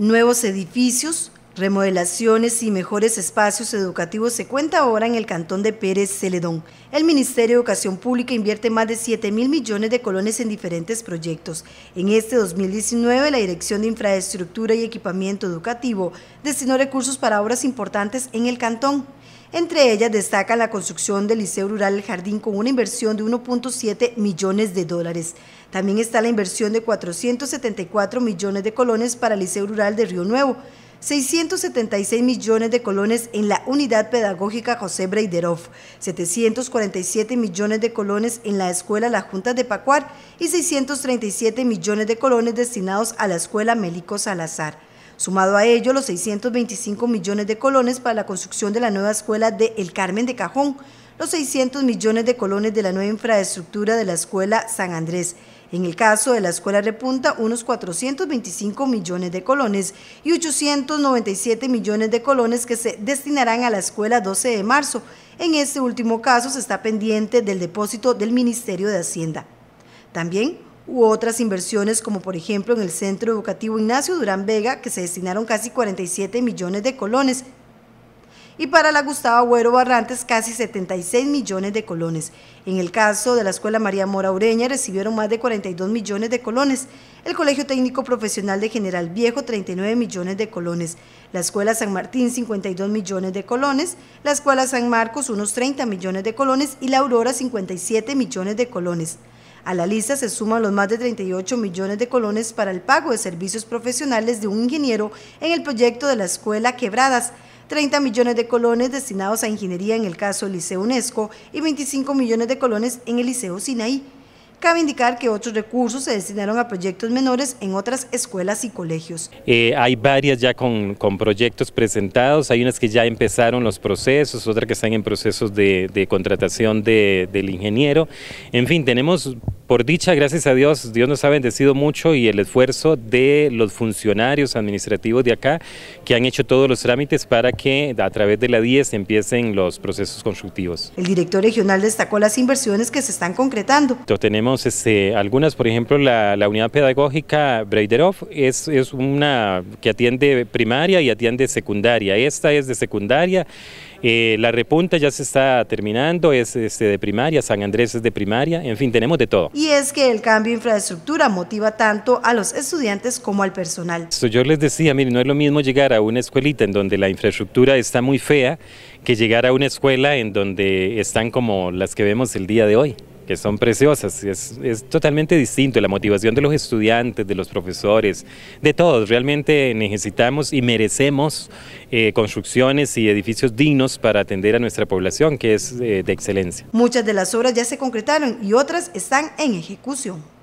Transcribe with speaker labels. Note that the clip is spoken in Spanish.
Speaker 1: Nuevos edificios, remodelaciones y mejores espacios educativos se cuenta ahora en el cantón de Pérez Celedón. El Ministerio de Educación Pública invierte más de 7 mil millones de colones en diferentes proyectos. En este 2019, la Dirección de Infraestructura y Equipamiento Educativo destinó recursos para obras importantes en el cantón. Entre ellas destaca la construcción del Liceo Rural El Jardín con una inversión de 1.7 millones de dólares. También está la inversión de 474 millones de colones para el Liceo Rural de Río Nuevo, 676 millones de colones en la Unidad Pedagógica José Breiderov, 747 millones de colones en la Escuela La Junta de Pacuar y 637 millones de colones destinados a la Escuela Melico Salazar. Sumado a ello, los 625 millones de colones para la construcción de la nueva escuela de El Carmen de Cajón, los 600 millones de colones de la nueva infraestructura de la escuela San Andrés. En el caso de la escuela repunta unos 425 millones de colones y 897 millones de colones que se destinarán a la escuela 12 de marzo. En este último caso se está pendiente del depósito del Ministerio de Hacienda. También u otras inversiones como por ejemplo en el Centro Educativo Ignacio Durán Vega, que se destinaron casi 47 millones de colones, y para la Gustavo Agüero Barrantes casi 76 millones de colones. En el caso de la Escuela María Mora Ureña recibieron más de 42 millones de colones, el Colegio Técnico Profesional de General Viejo 39 millones de colones, la Escuela San Martín 52 millones de colones, la Escuela San Marcos unos 30 millones de colones y la Aurora 57 millones de colones. A la lista se suman los más de 38 millones de colones para el pago de servicios profesionales de un ingeniero en el proyecto de la escuela Quebradas, 30 millones de colones destinados a ingeniería en el caso del Liceo UNESCO y 25 millones de colones en el Liceo Sinaí. Cabe indicar que otros recursos se destinaron a proyectos menores en otras escuelas y colegios.
Speaker 2: Eh, hay varias ya con, proyectos presentados, hay unas que ya empezaron los procesos, otras que están en procesos de, contratación del ingeniero. En fin, tenemos por dicha, gracias a Dios, Dios nos ha bendecido mucho y el esfuerzo de los funcionarios administrativos de acá que han hecho todos los trámites para que a través de la 10 empiecen los procesos constructivos.
Speaker 1: El director regional destacó las inversiones que se están concretando.
Speaker 2: tenemos este, algunas, por ejemplo, la, unidad pedagógica Breiderov es, una que atiende primaria y atiende secundaria. Esta es de secundaria. Eh, la repunta ya se está terminando, es, es este, de primaria, San Andrés es de primaria, en fin, tenemos de todo y
Speaker 1: es que el cambio de infraestructura motiva tanto a los estudiantes como al personal.
Speaker 2: Yo les decía, miren, no es lo mismo llegar a una escuelita en donde la infraestructura está muy fea que llegar a una escuela en donde están como las que vemos el día de hoy que son preciosas. Es, totalmente distinto la motivación de los estudiantes, de los profesores, de todos. Realmente necesitamos y merecemos eh, construcciones y edificios dignos para atender a nuestra población, que es eh, de excelencia.
Speaker 1: Muchas de las obras ya se concretaron y otras están en ejecución.